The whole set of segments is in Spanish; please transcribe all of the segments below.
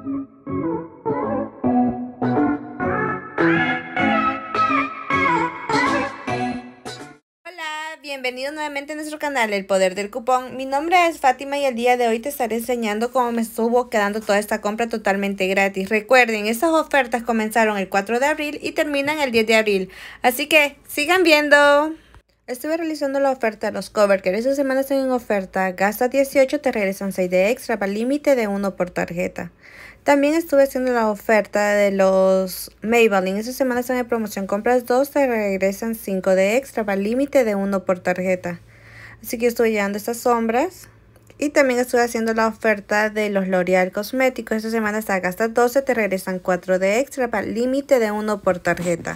Hola, Bienvenidos nuevamente a nuestro canal El Poder del Cupón. Mi nombre es Fátima y el día de hoy te estaré enseñando cómo me estuvo quedando toda esta compra totalmente gratis. Recuerden, estas ofertas comenzaron el 4 de abril y terminan el 10 de abril. Así que, sigan viendo. Estuve realizando la oferta de los covers que esta semana están en oferta. Gasta 18, te regresan 6 de extra, para límite de 1 por tarjeta. También estuve haciendo la oferta de los Maybelline. Esta semana están en promoción. Compras 2, te regresan 5 de extra. Va límite de uno por tarjeta. Así que yo estuve llevando estas sombras. Y también estuve haciendo la oferta de los L'Oreal Cosméticos. Esta semana está gastas 12, te regresan 4 de extra. Va límite de uno por tarjeta.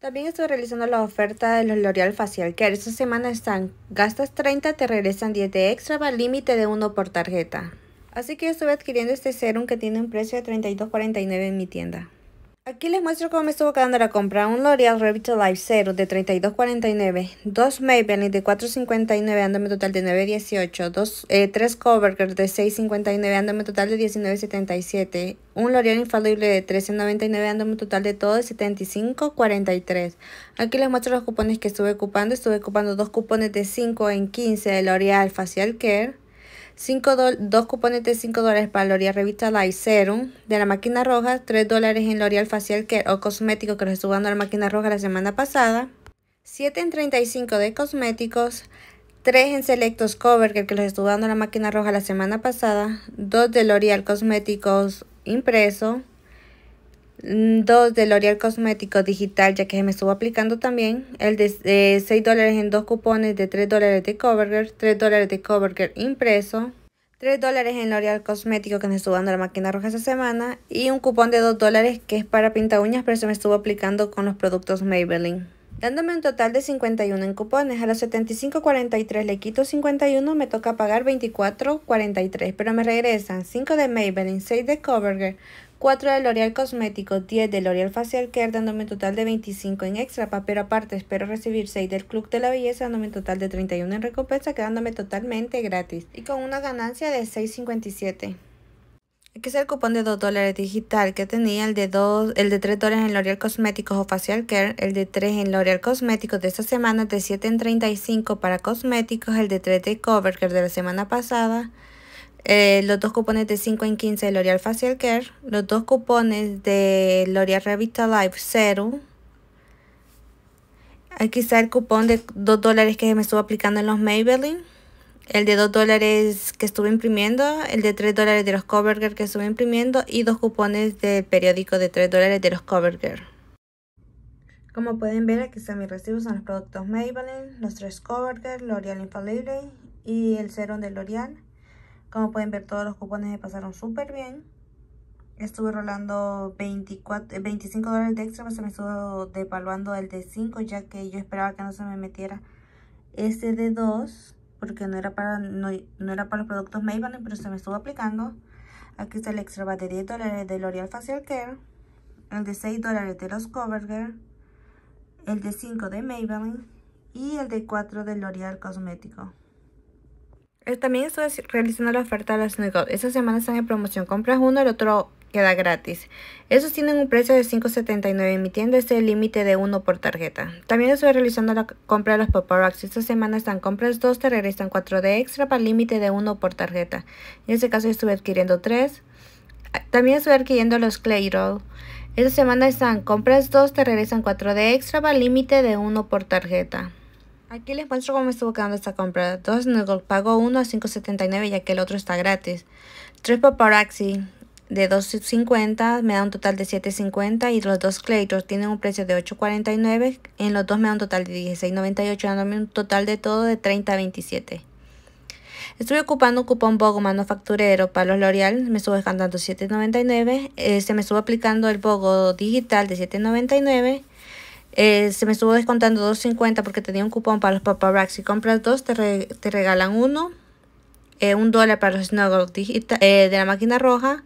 También estuve realizando la oferta de los L'Oreal Facial Care. Esta semana están gastas 30, te regresan 10 de extra, va límite de 1 por tarjeta. Así que yo estuve adquiriendo este serum que tiene un precio de $32.49 en mi tienda. Aquí les muestro cómo me estuvo quedando la compra. Un L'Oreal Revitalize Serum de $32.49. Dos Maybelline de $4.59, ándame total de $9.18. Dos, eh, tres Covergirl de $6.59, ándame total de $19.77. Un L'Oreal Infalible de $13.99, ándame total de todo de $75.43. Aquí les muestro los cupones que estuve ocupando. Estuve ocupando dos cupones de 5 en 15 de L'Oreal Facial Care. 5 dos cupones de 5 dólares para L'Oreal Revista Light Serum de la máquina roja, 3 dólares en L'Oreal Facial Care o cosmético que los estuvo dando la máquina roja la semana pasada, 7 en 35 de cosméticos, 3 en Selectos Cover que los estuvo dando la máquina roja la semana pasada, 2 de L'Oreal Cosméticos impreso, 2 mm, de L'Oreal Cosmético Digital, ya que se me estuvo aplicando también. El de 6 eh, dólares en dos cupones de 3 dólares de CoverGirl, 3 dólares de CoverGirl impreso. 3 dólares en L'Oreal Cosmético que me estuvo dando la máquina roja esta semana. Y un cupón de 2 dólares que es para pinta uñas, pero se me estuvo aplicando con los productos Maybelline. Dándome un total de 51 en cupones. A los 75.43 le quito 51, me toca pagar 24.43. Pero me regresan 5 de Maybelline, 6 de CoverGirl, 4 de L'Oreal Cosmético, 10 de L'Oreal Facial Care, dándome un total de 25 en extra, pero aparte espero recibir 6 del Club de la Belleza, dándome un total de 31 en recompensa, quedándome totalmente gratis y con una ganancia de 6.57 Aquí es el cupón de 2 dólares digital que tenía el de 2, el de 3 dólares en L'Oreal Cosméticos o Facial Care, el de 3 en L'Oreal Cosméticos de esta semana, de 7 en 35 para cosméticos, el de 3 de Covercare de la semana pasada, eh, los dos cupones de 5 en 15 de L'Oreal Facial Care, los dos cupones de L'Oreal Revitalife Serum. Aquí está el cupón de 2 dólares que me estuvo aplicando en los Maybelline. El de 2 dólares que estuve imprimiendo, el de 3 dólares de los CoverGirl que estuve imprimiendo y dos cupones del periódico de 3 dólares de los CoverGirl. Como pueden ver, aquí están mis recibos, son los productos Maybelline, los tres CoverGirl, L'Oreal Infalible y el serum de L'Oreal. Como pueden ver, todos los cupones me pasaron súper bien. Estuve rolando 24, 25 eh, dólares de extra, pero se me estuvo devaluando el de 5, ya que yo esperaba que no se me metiera este de 2, porque no era para no, era para los productos Maybelline, pero se me estuvo aplicando. Aquí está el extra va de 10 dólares de L'Oreal Facial Care, el de 6 dólares de los CoverGirl, el de 5 de Maybelline y el de 4 de L'Oreal Cosmético. Eh, también estoy realizando la oferta de las Nuggets, Esta semana están en promoción. Compras uno, el otro queda gratis. Esos tienen un precio de $5.79 en mi tienda, este el límite de uno por tarjeta. También estuve realizando la compra de los pop rocks. Esta semana están compras dos, te regresan cuatro de extra para límite de uno por tarjeta. En este caso estuve adquiriendo tres, ah, También estuve adquiriendo los clay Esta semana están compras dos, te regresan cuatro de extra para límite de uno por tarjeta. Aquí les muestro cómo me estuvo quedando esta compra. Dos pago uno a 5.79 ya que el otro está gratis. Tres Paparazzi de 2.50 me da un total de 7.50 y los dos Claytors tienen un precio de 8.49. En los dos me da un total de 16.98 dándome un total de todo de 30.27. Estuve ocupando un cupón BOGO manufacturero para los L'Oreal, me estuvo dejando 7.99, eh, se me estuvo aplicando el BOGO digital de 7.99 eh, se me estuvo descontando 2.50 porque tenía un cupón para los Papa Racks. Si compras dos, te, te regalan uno. Eh, un dólar para los Snuggles eh, de la máquina roja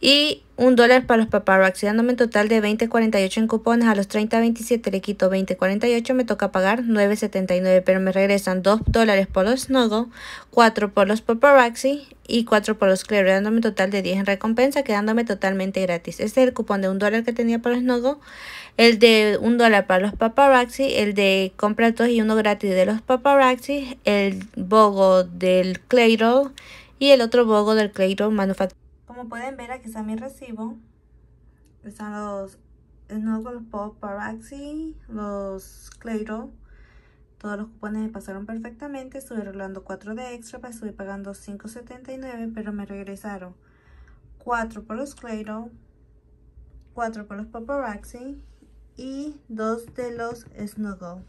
y un dólar para los paparazzi, dándome un total de 20.48 en cupones. A los 30.27 le quito 20.48, me toca pagar 9.79, pero me regresan 2 dólares por los Snuggle, 4 por los paparazzi y 4 por los Clever, dándome un total de 10 en recompensa, quedándome totalmente gratis. Este es el cupón de un dólar que tenía para los Snuggle, el de un dólar para los paparazzi, el de compra 2 y uno gratis de los paparazzi, el bogo del clero y el otro bogo del clero manufacturado. Como pueden ver, aquí está mi recibo. Están los Snuggle Pop Paraxi, los Cleiro. Todos los cupones me pasaron perfectamente. Estuve arreglando 4 de extra, para pues estuve pagando 5.79, pero me regresaron 4 por los Clairo, 4 por los Pop Paraxi y 2 de los Snuggle.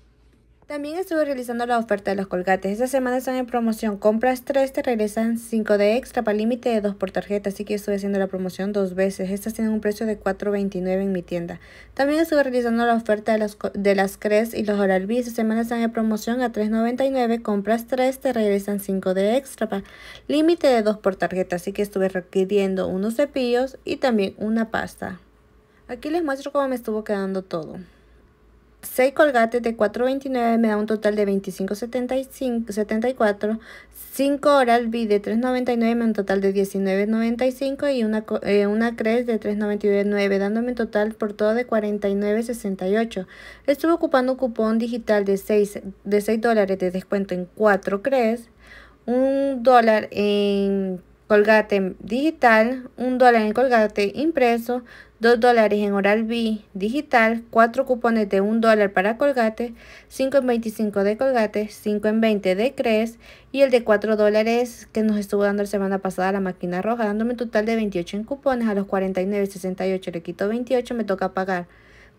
También estuve realizando la oferta de los colgates. Esta semana están en promoción. Compras 3, te regresan 5 de extra para límite de 2 por tarjeta. Así que estuve haciendo la promoción dos veces. Estas tienen un precio de $4.29 en mi tienda. También estuve realizando la oferta de las, de las Cres y los Oral B. Esta semana están en promoción a $3.99. Compras 3, te regresan 5 de extra para límite de 2 por tarjeta. Así que estuve requiriendo unos cepillos y también una pasta. Aquí les muestro cómo me estuvo quedando todo. 6 colgates de 4.29 me da un total de 25.74. 5 Oral-B de 3.99 me da un total de 19.95 y una, eh, Cres una de 3.99 dándome un total por todo de 49.68. Estuve ocupando un cupón digital de 6, de dólares de descuento en 4 Cres. 1 dólar en colgate digital, 1 dólar en colgate impreso, 2 dólares en Oral B digital, 4 cupones de 1 dólar para colgate, 5 en 25 de colgate, 5 en 20 de Cres y el de 4 dólares que nos estuvo dando la semana pasada la máquina roja, dándome un total de 28 en cupones, a los 49.68 le quito 28, me toca pagar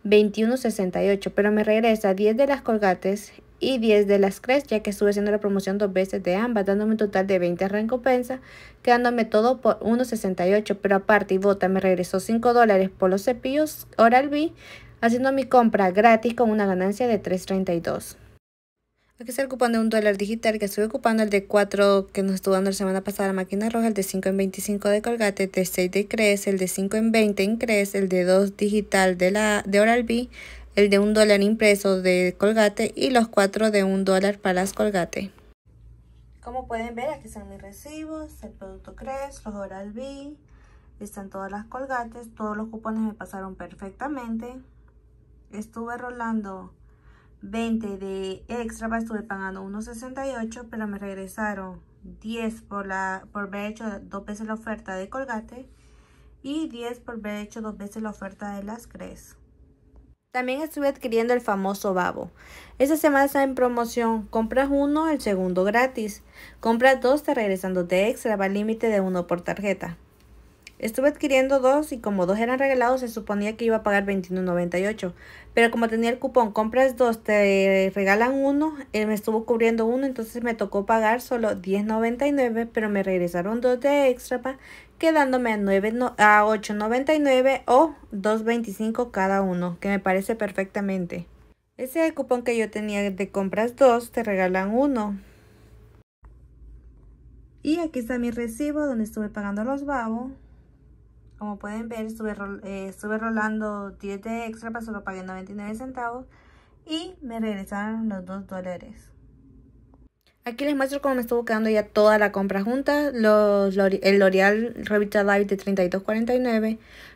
21.68, pero me regresa 10 de las colgates y 10 de las Cres, ya que estuve haciendo la promoción dos veces de ambas, dándome un total de 20 recompensas, quedándome todo por 1.68, pero aparte y bota me regresó 5 dólares por los cepillos Oral-B, haciendo mi compra gratis con una ganancia de 3.32. Aquí se ocupando de un dólar digital que estuve ocupando, el de 4 que nos estuvo dando la semana pasada la máquina roja, el de 5 en 25 de Colgate, el de 6 de Cres, el de 5 en 20 en Cres, el de 2 digital de, la, de Oral-B, el de un dólar impreso de colgate y los cuatro de un dólar para las colgate. Como pueden ver, aquí están mis recibos, el producto Crest, los Oral-B, están todas las colgates, todos los cupones me pasaron perfectamente. Estuve rolando 20 de extra, pues, estuve pagando 1.68, pero me regresaron 10 por, la, por haber hecho dos veces la oferta de colgate y 10 por haber hecho dos veces la oferta de las Crest. También estuve adquiriendo el famoso babo. Esta semana está en promoción. Compras uno, el segundo gratis. Compras dos, te regresando de extra. Va límite de uno por tarjeta. Estuve adquiriendo dos y como dos eran regalados se suponía que iba a pagar $21.98. Pero como tenía el cupón compras dos, te regalan uno, él eh, me estuvo cubriendo uno, entonces me tocó pagar solo $10.99, pero me regresaron dos de extra, quedándome a, a $8.99 o $2.25 cada uno, que me parece perfectamente. Ese es el cupón que yo tenía de compras dos, te regalan uno. Y aquí está mi recibo donde estuve pagando los babos. Como pueden ver, estuve, eh, estuve rolando extra, pero solo pagué 99 centavos. Y me regresaron los 2 dólares. Aquí les muestro cómo me estuvo quedando ya toda la compra junta. Los, el L'Oreal live de 32.49,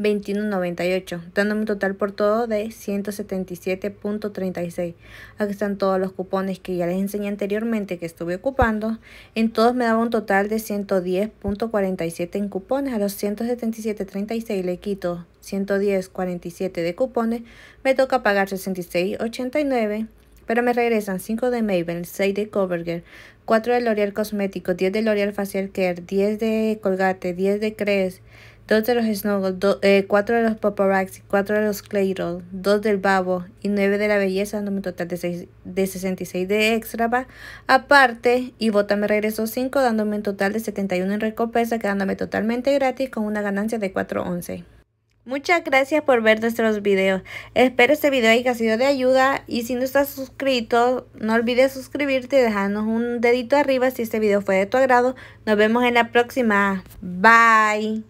21.98, dándome un total por todo de 177.36. Aquí están todos los cupones que ya les enseñé anteriormente que estuve ocupando. En todos me daba un total de 110.47 en cupones. A los 177.36 le quito 110.47 de cupones. Me toca pagar 66.89 pero me regresan 5 de Maybelline, 6 de Covergirl, 4 de L'Oreal Cosmético, 10 de L'Oreal Facial Care, 10 de Colgate, 10 de Crest, dos de los Snuggle, 4 de los Paparazzi, cuatro de los Clayroll, 2 del Babo y 9 de la Belleza, dándome un total de, de 66 de extra Aparte, y me regresó 5, dándome un total de 71 en recompensa, quedándome totalmente gratis con una ganancia de 4.11. Muchas gracias por ver nuestros videos. Espero este video haya sido de ayuda y si no estás suscrito, no olvides suscribirte y dejarnos un dedito arriba si este video fue de tu agrado. Nos vemos en la próxima. Bye.